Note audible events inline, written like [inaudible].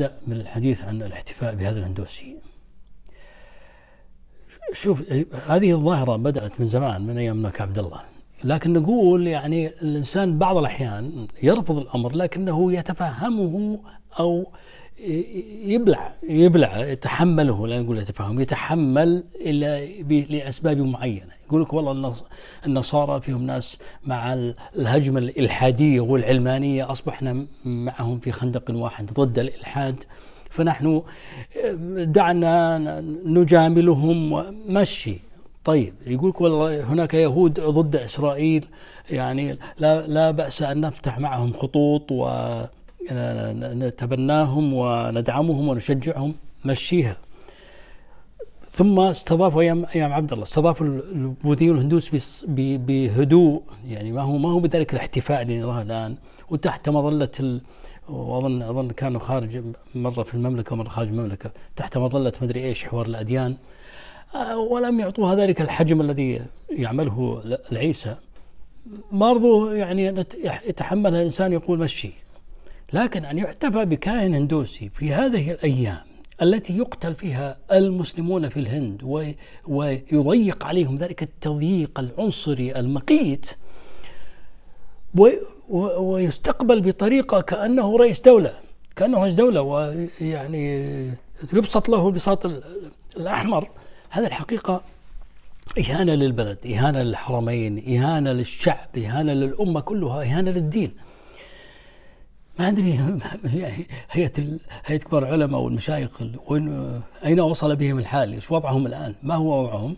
نبدأ من الحديث عن الاحتفاء بهذا الهندوسي شوف هذه الظاهرة بدأت من زمان من أيام الملك عبد الله لكن نقول يعني الإنسان بعض الأحيان يرفض الأمر لكنه يتفهمه او يبلع يبلع يتحمله لا نقول يتفهم يتحمل الا لاسباب معينه يقول لك والله النصارى فيهم ناس مع الهجمه الالحاديه والعلمانيه اصبحنا معهم في خندق واحد ضد الالحاد فنحن دعنا نجاملهم ومشي طيب يقول لك والله هناك يهود ضد اسرائيل يعني لا لا باس ان نفتح معهم خطوط و يعني نتبناهم وندعمهم ونشجعهم مشيها ثم استضافوا ايام ايام عبد الله استضافوا البوذيون الهندوس بهدوء يعني ما هو ما هو بذلك الاحتفاء اللي نراه الان وتحت مظله ال... واظن اظن كانوا خارج مره في المملكه ومره خارج المملكه تحت مظله مدري ايش حوار الاديان آه، ولم يعطوها ذلك الحجم الذي يعمله العيسى برضو يعني يتحملها الانسان يقول مشي لكن أن يحتفى بكائن هندوسي في هذه الأيام التي يقتل فيها المسلمون في الهند ويضيق عليهم ذلك التضييق العنصري المقيت ويستقبل بطريقة كأنه رئيس دولة كأنه رئيس دولة ويعني يبسط له البساط الأحمر هذا الحقيقة إهانة للبلد إهانة للحرمين إهانة للشعب إهانة للأمة كلها إهانة للدين ما ادري يعني [laughs] هيئه هيئه كبار العلماء والمشايخ وين اين وصل بهم الحال؟ ايش وضعهم الان؟ ما هو وضعهم؟